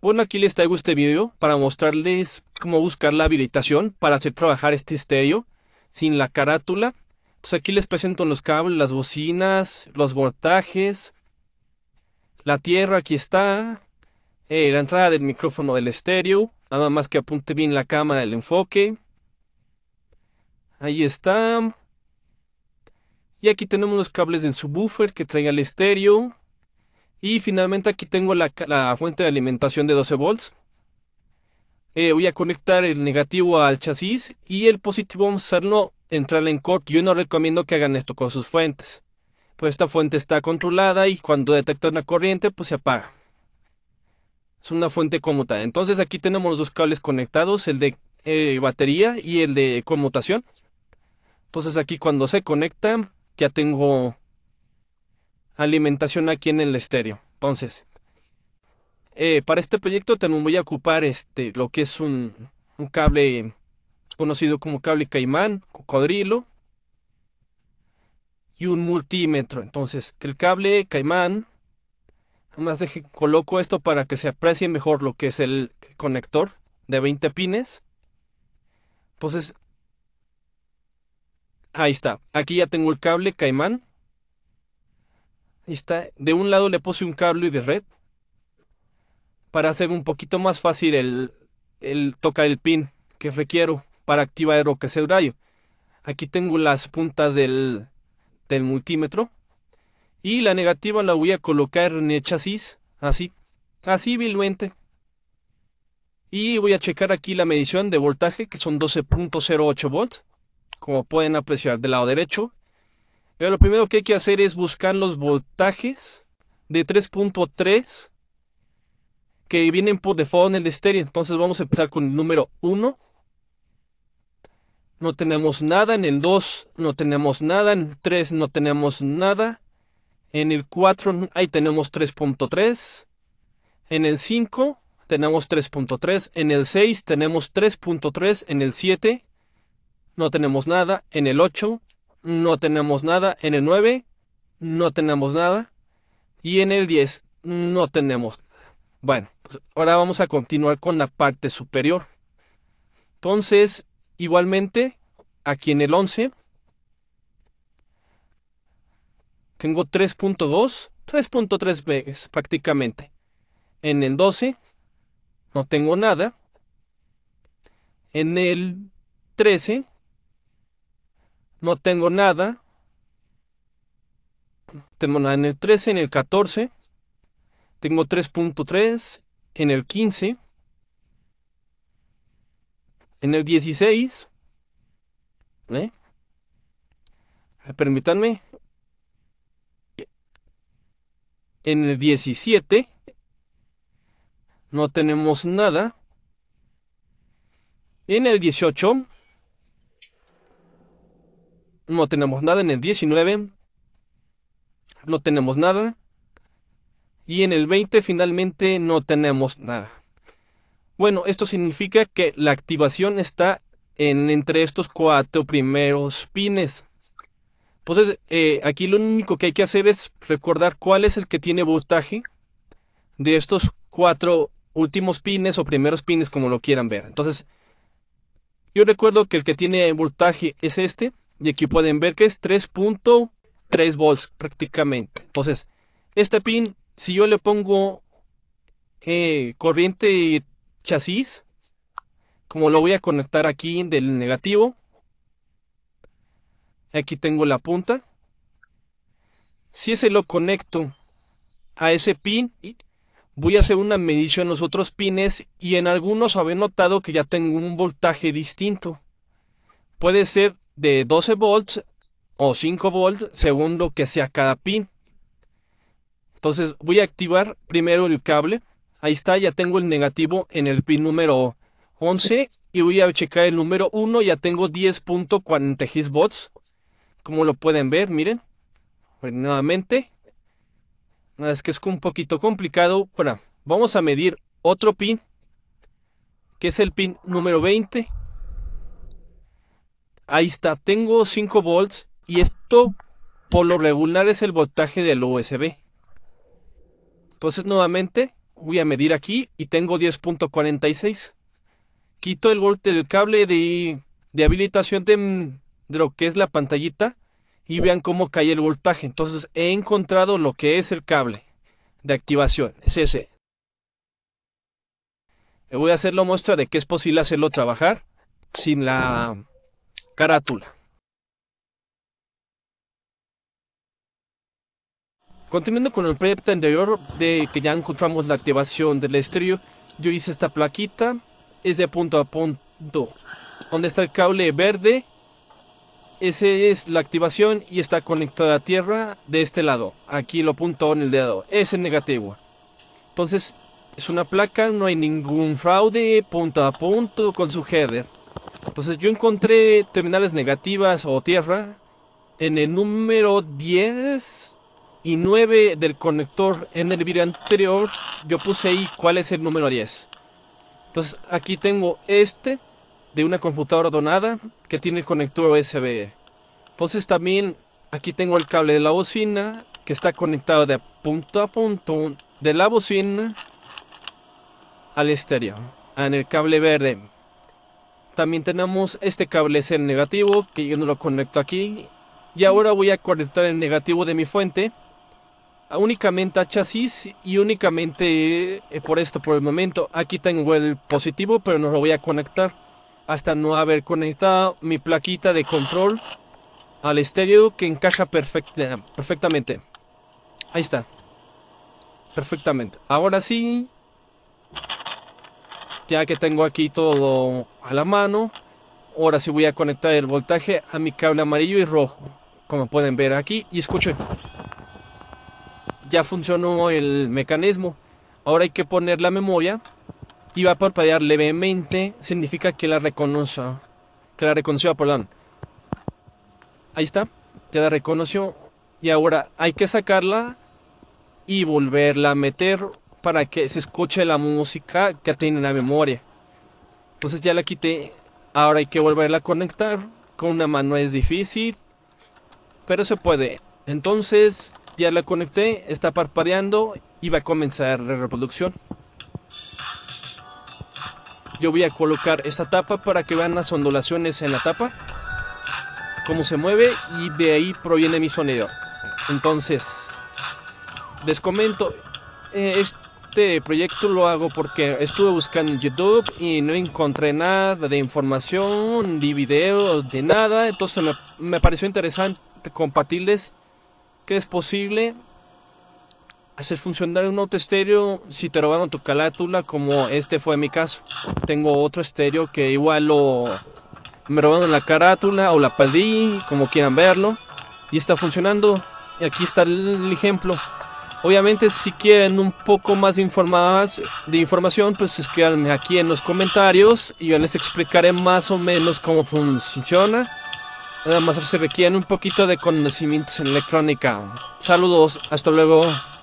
Bueno, aquí les traigo este video para mostrarles cómo buscar la habilitación para hacer trabajar este estéreo sin la carátula. Pues aquí les presento los cables, las bocinas, los voltajes, la tierra, aquí está, eh, la entrada del micrófono del estéreo, nada más que apunte bien la cámara del enfoque. Ahí está. Y aquí tenemos los cables del subwoofer que trae el estéreo, y finalmente aquí tengo la, fuente de alimentación de 12 volts. Eh, voy a conectar el negativo al chasis y el positivo vamos a hacerlo en en corto. Yo no recomiendo que hagan esto con sus fuentes. Pues esta fuente está controlada y cuando detecta una corriente pues se apaga. Es una fuente conmutada. Entonces aquí tenemos los dos cables conectados, el de eh, batería y el de conmutación. Entonces aquí cuando se conectan ya tengo alimentación aquí en el estéreo. Entonces, eh, para este proyecto también voy a ocupar este, lo que es un, cable conocido como cable caimán, cocodrilo y un multímetro. Entonces, el cable caimán, además de coloco esto para que se aprecie mejor lo que es el conector de 20 pines. Entonces, ahí está. Aquí ya tengo el cable caimán de un lado le puse un cable de red para hacer un poquito más fácil el, el tocar el pin que requiero para activar el sea rayo. Aquí tengo las puntas del, del multímetro y la negativa la voy a colocar en el chasis, así, así vilmente. Y voy a checar aquí la medición de voltaje, que son 12.08 volts, como pueden apreciar del lado derecho lo primero que hay que hacer es buscar los voltajes de 3.3 que vienen por default en el estéreo. Entonces vamos a empezar con el número 1. No tenemos nada en el 2, no tenemos nada en el 3, no tenemos nada. En el 4 ahí tenemos 3.3. En el 5 tenemos 3.3, en el 6 tenemos 3.3, en el 7 no tenemos nada, en el 8 no tenemos nada. En el 9, no tenemos nada. Y en el 10, no tenemos nada. Bueno, pues ahora vamos a continuar con la parte superior. Entonces, igualmente, aquí en el 11, tengo 3.2, 3.3 veces prácticamente. En el 12, no tengo nada. En el 13, no tengo nada. Tengo nada en el 13, en el 14. Tengo 3.3 en el 15. En el 16. ¿eh? Permítanme. En el 17 no tenemos nada. En el 18 no tenemos nada en el 19. No tenemos nada. Y en el 20 finalmente no tenemos nada. Bueno, esto significa que la activación está en, entre estos cuatro primeros pines. Entonces, eh, aquí lo único que hay que hacer es recordar cuál es el que tiene voltaje de estos cuatro últimos pines o primeros pines, como lo quieran ver. Entonces, yo recuerdo que el que tiene voltaje es este. Y aquí pueden ver que es 3.3 volts prácticamente. Entonces, este pin, si yo le pongo eh, corriente chasis, como lo voy a conectar aquí del negativo, aquí tengo la punta. Si se lo conecto a ese pin, voy a hacer una medición en los otros pines y en algunos habré notado que ya tengo un voltaje distinto. Puede ser de 12 volts o 5 volts según lo que sea cada pin. Entonces voy a activar primero el cable. Ahí está, ya tengo el negativo en el pin número 11 y voy a checar el número 1, ya tengo 10.40 volts. Como lo pueden ver, miren. nuevamente. Es que es un poquito complicado. Bueno, vamos a medir otro pin, que es el pin número 20. Ahí está, tengo 5 volts y esto por lo regular es el voltaje del USB. Entonces nuevamente voy a medir aquí y tengo 10.46. Quito el del cable de, de habilitación de, lo que es la pantallita y vean cómo cae el voltaje. Entonces he encontrado lo que es el cable de activación, es ese. voy a hacer la muestra de que es posible hacerlo trabajar sin la Carátula. Continuando con el proyecto anterior de que ya encontramos la activación del estereo yo hice esta plaquita, es de punto a punto. Donde está el cable verde, esa es la activación y está conectada a tierra de este lado. Aquí lo punto en el dedo, es el negativo. Entonces es una placa, no hay ningún fraude, punto a punto con su header. Entonces yo encontré terminales negativas o tierra en el número 10 y 9 del conector. En el video anterior yo puse ahí cuál es el número 10. Entonces aquí tengo este de una computadora donada que tiene el conector USB. Entonces también aquí tengo el cable de la bocina que está conectado de punto a punto de la bocina al estéreo en el cable verde también tenemos este cable C negativo, que yo no lo conecto aquí. Y ahora voy a conectar el negativo de mi fuente. Ah, únicamente a chasis y únicamente eh, por esto por el momento. Aquí tengo el positivo, pero no lo voy a conectar. Hasta no haber conectado mi plaquita de control al estéreo que encaja perfecta, perfectamente. Ahí está. Perfectamente. Ahora sí, ya que tengo aquí todo a la mano, ahora sí voy a conectar el voltaje a mi cable amarillo y rojo, como pueden ver aquí, y escuchen, ya funcionó el mecanismo, ahora hay que poner la memoria y va a parpadear levemente, significa que la reconoció, que la reconoció, perdón, ahí está, ya la reconoció, y ahora hay que sacarla y volverla a meter para que se escuche la música que tiene la memoria. Entonces ya la quité. Ahora hay que volverla a conectar. Con una mano es difícil. Pero se puede. Entonces ya la conecté. Está parpadeando. Y va a comenzar la reproducción. Yo voy a colocar esta tapa para que vean las ondulaciones en la tapa. Cómo se mueve. Y de ahí proviene mi sonido. Entonces. Les comento. Eh, este proyecto lo hago porque estuve buscando en YouTube y no encontré nada de información, ni videos, de nada. Entonces me, pareció interesante compartirles que es posible hacer funcionar un auto estéreo si te robaron tu carátula como este fue mi caso. Tengo otro estéreo que igual lo me robaron la carátula o la perdí, como quieran verlo, y está funcionando. Y aquí está el ejemplo. Obviamente, si quieren un poco más de información, pues escríbanme aquí en los comentarios y yo les explicaré más o menos cómo funciona. Nada más se requieren un poquito de conocimientos en electrónica. Saludos, hasta luego.